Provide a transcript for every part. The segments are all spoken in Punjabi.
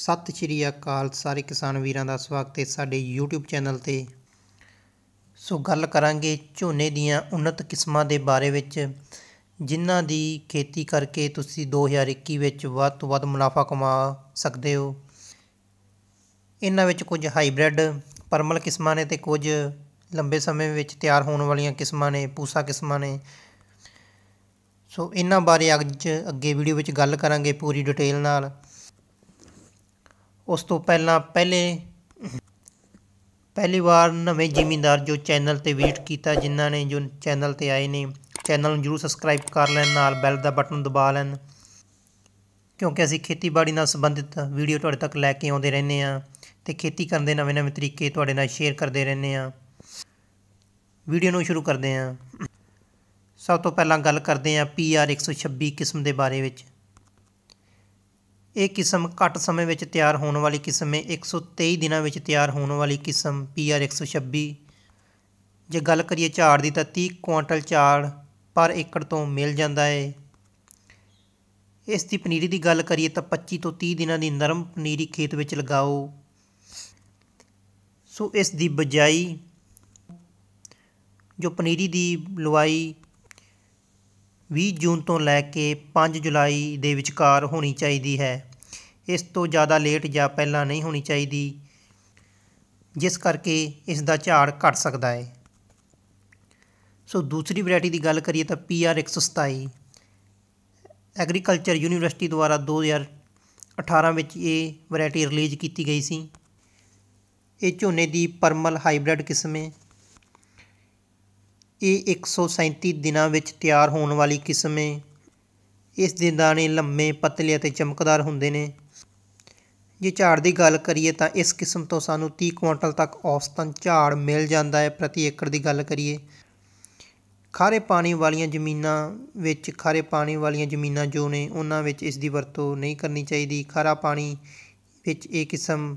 ਸਤਿ ਸ਼੍ਰੀ ਅਕਾਲ ਸਾਰੇ ਕਿਸਾਨ ਵੀਰਾਂ ਦਾ ਸਵਾਗਤ ਹੈ ਸਾਡੇ YouTube ਚੈਨਲ ਤੇ ਸੋ ਗੱਲ ਕਰਾਂਗੇ ਝੋਨੇ ਦੀਆਂ ਉਨਤ ਕਿਸਮਾਂ ਦੇ ਬਾਰੇ ਵਿੱਚ ਜਿਨ੍ਹਾਂ ਦੀ ਖੇਤੀ ਕਰਕੇ ਤੁਸੀਂ 2021 ਵਿੱਚ ਵੱਧ ਤੋਂ ਵੱਧ ਮੁਨਾਫਾ ਕਮਾ ਸਕਦੇ ਹੋ ਇਹਨਾਂ ਵਿੱਚ ਕੁਝ ਹਾਈਬ੍ਰਿਡ ਪਰਮਲ ਕਿਸਮਾਂ ਨੇ ਤੇ ਕੁਝ ਲੰਬੇ ਸਮੇਂ ਵਿੱਚ ਤਿਆਰ ਹੋਣ ਵਾਲੀਆਂ ਕਿਸਮਾਂ ਨੇ ਪੂਸਾ ਕਿਸਮਾਂ ਨੇ ਸੋ ਇਹਨਾਂ ਬਾਰੇ ਅੱਜ ਅੱਗੇ ਵੀਡੀਓ ਵਿੱਚ ਗੱਲ ਕਰਾਂਗੇ ਪੂਰੀ ਡਿਟੇਲ ਨਾਲ ਉਸ ਤੋਂ ਪਹਿਲਾਂ ਪਹਿਲੇ ਪਹਿਲੀ ਵਾਰ ਨਵੇਂ ਜ਼ਿਮੀਂਦਾਰ ਜੋ ਚੈਨਲ ਤੇ ਵਿਜ਼ਿਟ ਕੀਤਾ ਜਿਨ੍ਹਾਂ ਨੇ ਜੋ ਚੈਨਲ ਤੇ ਆਏ ਨੇ ਚੈਨਲ ਨੂੰ ਜਰੂਰ ਸਬਸਕ੍ਰਾਈਬ ਕਰ ਲੈਣ ਨਾਲ ਬੈਲ ਦਾ ਬਟਨ ਦਬਾ ਲੈਣ ਕਿਉਂਕਿ ਅਸੀਂ ਖੇਤੀਬਾੜੀ ਨਾਲ ਸੰਬੰਧਿਤ ਵੀਡੀਓ ਤੁਹਾਡੇ ਤੱਕ ਲੈ ਕੇ ਆਉਂਦੇ ਰਹਿੰਦੇ ਆ ਤੇ ਖੇਤੀ ਕਰਨ ਦੇ ਨਵੇਂ-ਨਵੇਂ ਤਰੀਕੇ ਤੁਹਾਡੇ ਨਾਲ ਸ਼ੇਅਰ ਕਰਦੇ ਰਹਿੰਦੇ ਆ ਵੀਡੀਓ ਨੂੰ ਸ਼ੁਰੂ ਕਰਦੇ ਆ ਸਭ ਤੋਂ ਪਹਿਲਾਂ ਗੱਲ ਕਰਦੇ ਆ ਪੀਆਰ 126 ਕਿਸਮ ਦੇ ਬਾਰੇ ਵਿੱਚ ਇਹ ਕਿਸਮ ਘੱਟ ਸਮੇਂ ਵਿੱਚ ਤਿਆਰ ਹੋਣ ਵਾਲੀ ਕਿਸਮ ਹੈ 123 ਦਿਨਾਂ ਵਿੱਚ ਤਿਆਰ ਹੋਣ ਵਾਲੀ ਕਿਸਮ PR 126 ਜੇ ਗੱਲ ਕਰੀਏ ਝਾੜ ਦੀ ਤਾਂ 30 ਕੁਆਂਟਲ ਝਾੜ ਪਰ ਏਕੜ ਤੋਂ ਮਿਲ ਜਾਂਦਾ ਹੈ ਇਸ ਦੀ ਪਨੀਰੀ ਦੀ ਗੱਲ ਕਰੀਏ ਤਾਂ 25 ਤੋਂ 30 ਦਿਨਾਂ ਦੀ ਨਰਮ ਪਨੀਰੀ ਖੇਤ ਵਿੱਚ ਲਗਾਓ ਸੋ ਇਸ ਦੀ ਬਜਾਈ ਜੋ ਪਨੀਰੀ ਦੀ ਲਵਾਈ 20 ਜੂਨ ਤੋਂ ਲੈ ਕੇ 5 ਜੁਲਾਈ ਦੇ ਵਿਚਕਾਰ ਹੋਣੀ ਚਾਹੀਦੀ ਹੈ ਇਸ ਤੋਂ ਜ਼ਿਆਦਾ ਲੇਟ ਜਾਂ ਪਹਿਲਾਂ ਨਹੀਂ ਹੋਣੀ ਚਾਹੀਦੀ ਜਿਸ ਕਰਕੇ ਇਸ ਦਾ ਝਾੜ ਘਟ ਸਕਦਾ ਹੈ ਸੋ ਦੂਸਰੀ ਵੈਰਾਈਟੀ ਦੀ ਗੱਲ ਕਰੀਏ ਤਾਂ ਪੀਆਰ 127 ਐਗਰੀਕਲਚਰ ਯੂਨੀਵਰਸਿਟੀ ਦੁਆਰਾ 2018 ਵਿੱਚ ਇਹ ਵੈਰਾਈਟੀ ਰਿਲੀਜ਼ ਕੀਤੀ ਗਈ ਸੀ ਇਹ ਝੋਨੇ ਦੀ ਪਰਮਲ ਹਾਈਬ੍ਰਿਡ ਕਿਸਮ ਹੈ ਇਹ 137 ਦਿਨਾਂ ਵਿੱਚ ਤਿਆਰ ਹੋਣ ਵਾਲੀ ਕਿਸਮ ਹੈ ਇਸ ਦੇ ਦਾਣੇ ਲੰਮੇ ਪਤਲੇ ਅਤੇ ਚਮਕਦਾਰ ਹੁੰਦੇ ਨੇ ਜੇ ਝਾੜ ਦੀ ਗੱਲ ਕਰੀਏ ਤਾਂ ਇਸ ਕਿਸਮ ਤੋਂ ਸਾਨੂੰ 30 ਕੁਇੰਟਲ ਤੱਕ ਔਸਤਨ ਝਾੜ ਮਿਲ ਜਾਂਦਾ ਹੈ ਪ੍ਰਤੀ ਏਕੜ ਦੀ ਗੱਲ ਕਰੀਏ ਖਾਰੇ ਪਾਣੀ ਵਾਲੀਆਂ ਜ਼ਮੀਨਾਂ ਵਿੱਚ ਖਾਰੇ ਪਾਣੀ ਵਾਲੀਆਂ ਜ਼ਮੀਨਾਂ ਜੋ ਨੇ ਉਹਨਾਂ ਵਿੱਚ ਇਸ ਦੀ ਵਰਤੋਂ ਨਹੀਂ ਕਰਨੀ ਚਾਹੀਦੀ ਖਾਰਾ ਪਾਣੀ ਵਿੱਚ ਇਹ ਕਿਸਮ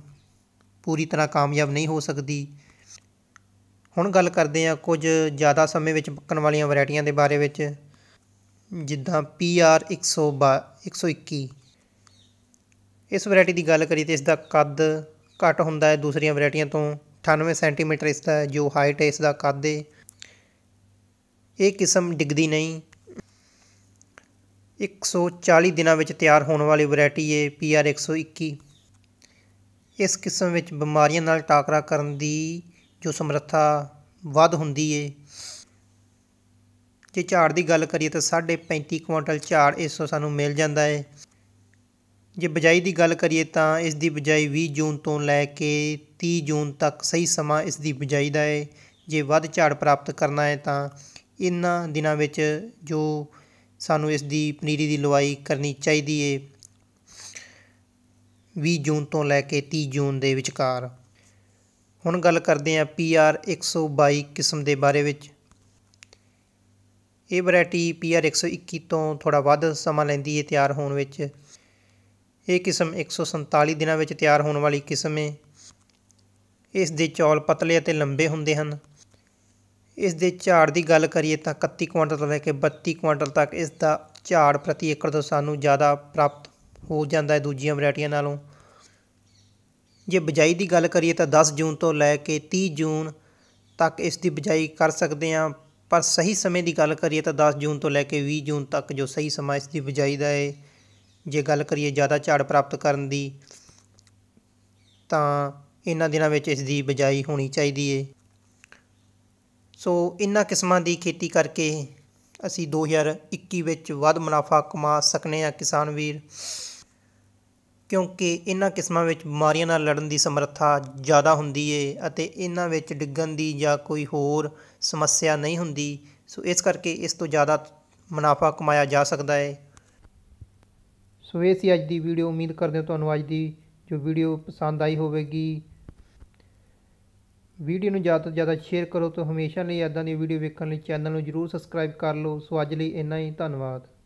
ਪੂਰੀ ਤਰ੍ਹਾਂ ਕਾਮਯਾਬ ਨਹੀਂ ਹੋ ਸਕਦੀ ਹੁਣ ਗੱਲ ਕਰਦੇ ਹਾਂ ਕੁਝ ਜ਼ਿਆਦਾ ਸਮੇਂ ਵਿੱਚ ਪੱਕਣ ਵਾਲੀਆਂ ਵੈਰਾਈਟੀਆਂ ਦੇ ਬਾਰੇ ਵਿੱਚ ਜਿੱਦਾਂ PR 112 121 ਇਸ ਵੈਰਾਈਟੀ ਦੀ ਗੱਲ ਕਰੀ ਤੇ ਇਸ ਦਾ ਕੱਦ ਘੱਟ ਹੁੰਦਾ ਹੈ ਦੂਸਰੀਆਂ ਵੈਰਾਈਟੀਆਂ ਤੋਂ 98 ਸੈਂਟੀਮੀਟਰ ਇਸ ਦਾ ਜੋ ਹਾਈਟ ਹੈ ਇਸ ਦਾ ਕੱਦ ਹੈ ਇਹ ਕਿਸਮ ਡਿੱਗਦੀ ਨਹੀਂ 140 ਦਿਨਾਂ ਵਿੱਚ ਤਿਆਰ ਹੋਣ ਵਾਲੀ ਵੈਰਾਈਟੀ ਹੈ PR 121 ਇਸ ਕਿਸਮ ਵਿੱਚ ਬਿਮਾਰੀਆਂ ਨਾਲ ਟਾਕਰਾ ਕਰਨ ਦੀ ਜੋ ਸਮਰੱਥਾ ਵੱਧ ਹੁੰਦੀ ਏ ਜੇ ਝਾੜ ਦੀ ਗੱਲ ਕਰੀਏ ਤਾਂ 35 ਕੁਇੰਟਲ ਝਾੜ ਇਸ ਤੋਂ ਸਾਨੂੰ ਮਿਲ ਜਾਂਦਾ ਏ ਜੇ ਬਜਾਈ ਦੀ ਗੱਲ ਕਰੀਏ ਤਾਂ ਇਸ ਦੀ ਬਜਾਈ 20 ਜੂਨ ਤੋਂ ਲੈ ਕੇ 30 ਜੂਨ ਤੱਕ ਸਹੀ ਸਮਾਂ ਇਸ ਦੀ ਬਜਾਈ ਦਾ ਏ ਜੇ ਵੱਧ ਝਾੜ ਪ੍ਰਾਪਤ ਕਰਨਾ ਹੈ ਤਾਂ ਇਨ੍ਹਾਂ ਦਿਨਾਂ ਵਿੱਚ ਜੋ ਸਾਨੂੰ ਇਸ ਦੀ ਪਨੀਰੀ ਦੀ ਲਵਾਈ ਕਰਨੀ ਚਾਹੀਦੀ ਏ 20 ਜੂਨ ਤੋਂ ਲੈ ਕੇ 30 ਜੂਨ ਦੇ ਵਿਚਕਾਰ ਹੁਣ ਗੱਲ ਕਰਦੇ ਹਾਂ PR 122 ਕਿਸਮ ਦੇ ਬਾਰੇ ਵਿੱਚ ਇਹ ਵੈਰਾਈਟੀ PR 121 ਤੋਂ ਥੋੜਾ ਵੱਧ ਸਮਾਂ ਲੈਂਦੀ ਹੈ ਤਿਆਰ ਹੋਣ ਵਿੱਚ ਇਹ ਕਿਸਮ 147 ਦਿਨਾਂ ਵਿੱਚ ਤਿਆਰ ਹੋਣ ਵਾਲੀ ਕਿਸਮ ਹੈ ਇਸ ਦੇ ਚੌਲ ਪਤਲੇ ਅਤੇ ਲੰਬੇ ਹੁੰਦੇ ਹਨ ਇਸ ਦੇ ਝਾੜ ਦੀ ਗੱਲ ਕਰੀਏ ਤਾਂ 31 ਕੁਇੰਟਲ ਤੋਂ ਲੈ ਕੇ 32 ਕੁਇੰਟਲ ਤੱਕ ਇਸ ਦਾ ਝਾੜ ਪ੍ਰਤੀ ਏਕੜ ਤੋਂ ਸਾਨੂੰ ਜ਼ਿਆਦਾ ਪ੍ਰਾਪਤ ਹੋ ਜਾਂਦਾ ਹੈ ਦੂਜੀਆਂ ਵੈਰਾਈਟੀਆਂ ਨਾਲੋਂ ਜੇ ਬਿਜਾਈ ਦੀ ਗੱਲ ਕਰੀਏ ਤਾਂ 10 ਜੂਨ ਤੋਂ ਲੈ ਕੇ 30 ਜੂਨ ਤੱਕ ਇਸ ਦੀ ਬਿਜਾਈ ਕਰ ਸਕਦੇ ਆ ਪਰ ਸਹੀ ਸਮੇਂ ਦੀ ਗੱਲ ਕਰੀਏ ਤਾਂ 10 ਜੂਨ ਤੋਂ ਲੈ ਕੇ 20 ਜੂਨ ਤੱਕ ਜੋ ਸਹੀ ਸਮਾਂ ਇਸ ਦੀ ਬਿਜਾਈ ਦਾ ਹੈ ਜੇ ਗੱਲ ਕਰੀਏ ਜ਼ਿਆਦਾ ਝਾੜ ਪ੍ਰਾਪਤ ਕਰਨ ਦੀ ਤਾਂ ਇਹਨਾਂ ਦਿਨਾਂ ਵਿੱਚ ਇਸ ਦੀ ਬਿਜਾਈ ਹੋਣੀ ਚਾਹੀਦੀ ਏ ਸੋ ਇਹਨਾਂ ਕਿਸਮਾਂ ਦੀ ਖੇਤੀ ਕਰਕੇ ਅਸੀਂ 2021 ਵਿੱਚ ਵੱਧ ਮੁਨਾਫਾ ਕਮਾ ਸਕਨੇ ਆ ਕਿਸਾਨ ਵੀਰ ਕਿਉਂਕਿ ਇਹਨਾਂ ਕਿਸਮਾਂ ਵਿੱਚ ਬਿਮਾਰੀਆਂ ਨਾਲ ਲੜਨ ਦੀ ਸਮਰੱਥਾ ਜ਼ਿਆਦਾ ਹੁੰਦੀ ਏ ਅਤੇ ਇਹਨਾਂ ਵਿੱਚ ਡਿੱਗਣ ਦੀ ਜਾਂ ਕੋਈ ਹੋਰ ਸਮੱਸਿਆ ਨਹੀਂ ਹੁੰਦੀ ਸੋ ਇਸ ਕਰਕੇ ਇਸ ਤੋਂ ਜ਼ਿਆਦਾ ਮੁਨਾਫਾ ਕਮਾਇਆ ਜਾ ਸਕਦਾ ਏ ਸੋ ਇਹ ਸੀ ਅੱਜ ਦੀ ਵੀਡੀਓ ਉਮੀਦ ਕਰਦੇ ਹਾਂ ਤੁਹਾਨੂੰ ਅੱਜ ਦੀ ਜੋ ਵੀਡੀਓ ਪਸੰਦ ਆਈ ਹੋਵੇਗੀ ਵੀਡੀਓ ਨੂੰ ਜ਼ਿਆਦਾ ਤੋਂ ਜ਼ਿਆਦਾ ਸ਼ੇਅਰ ਕਰੋ ਤੇ ਹਮੇਸ਼ਾ ਲਈ ਇਦਾਂ ਦੀ ਵੀਡੀਓ ਵੇਖਣ ਲਈ ਚੈਨਲ ਨੂੰ ਜਰੂਰ ਸਬਸਕ੍ਰਾਈਬ ਕਰ ਲਓ ਸੋ ਅੱਜ ਲਈ ਇੰਨਾ ਹੀ ਧੰਨਵਾਦ